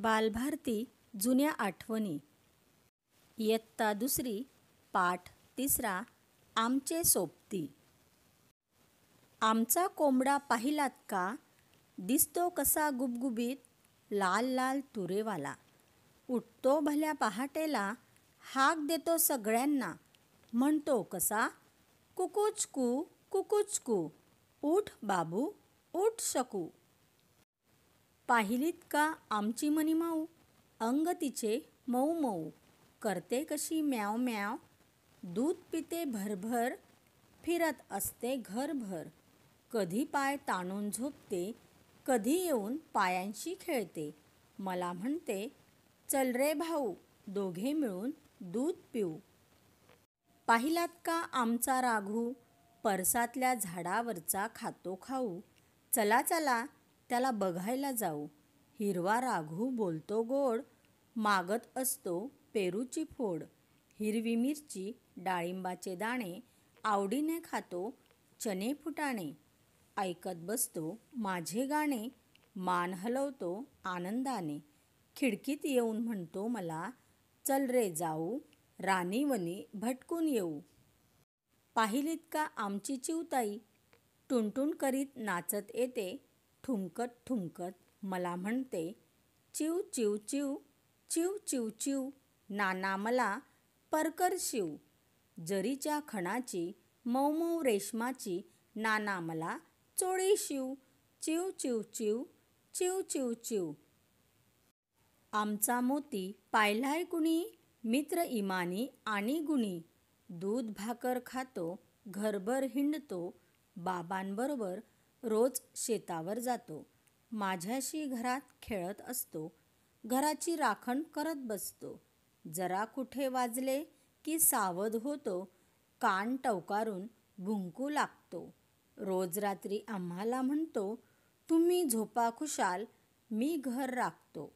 बालभारती जुन्या आठवणी इयत्ता दुसरी पाठ तिसरा आमचे सोबती आमचा कोंबडा पाहिलात का दिसतो कसा गुबगुबीत लाल लाल तुरेवाला उठतो भल्या पहाटेला हाक देतो सगळ्यांना म्हणतो कसा कुकुचकू कुकुचकू उठ बाबू उठ शकू पाहिलीत का आमची मनी अंग तिचे मऊ मऊ करते कशी म्याव म्याव दूध पिते भरभर फिरत असते घरभर कधी पाय ताणून झोपते कधी येऊन पायांशी खेळते मला म्हणते चल रे भाऊ दोघे मिळून दूध पिऊ पाहिलात का आमचा राघू परसातल्या झाडावरचा खातो खाऊ चला चला त्याला बघायला जाऊ हिरवा राघू बोलतो गोड मागत असतो पेरूची फोड हिरवी मिरची डाळिंबाचे दाणे आवडीने खातो चने फुटाणे ऐकत बसतो माझे गाणे मान हलवतो आनंदाने खिडकीत येऊन म्हणतो मला चल रे जाऊ राणीवनी भटकून येऊ पाहिलीत का आमची चिवताई टुनटुन करीत नाचत येते ठुमकत ठुमकत मला म्हणते चिव चिव चिव चिव चिव चिव नाना मला परकर शिव जरीच्या खणाची मऊ रेशमाची नाना मला चोळी शिव चिव चिव चिव चिव चिव चिव आमचा मोती पायलाय कुणी मित्र इमानी आणि गुणी दूध भाकर खातो घरभर हिंडतो बाबांबरोबर रोज शेतावर जातो माझ्याशी घरात खेळत असतो घराची राखण करत बसतो जरा कुठे वाजले की सावध होतो कान टवकारून भुंकू लागतो रोज रात्री आम्हाला म्हणतो तुम्ही झोपा खुशाल मी घर राखतो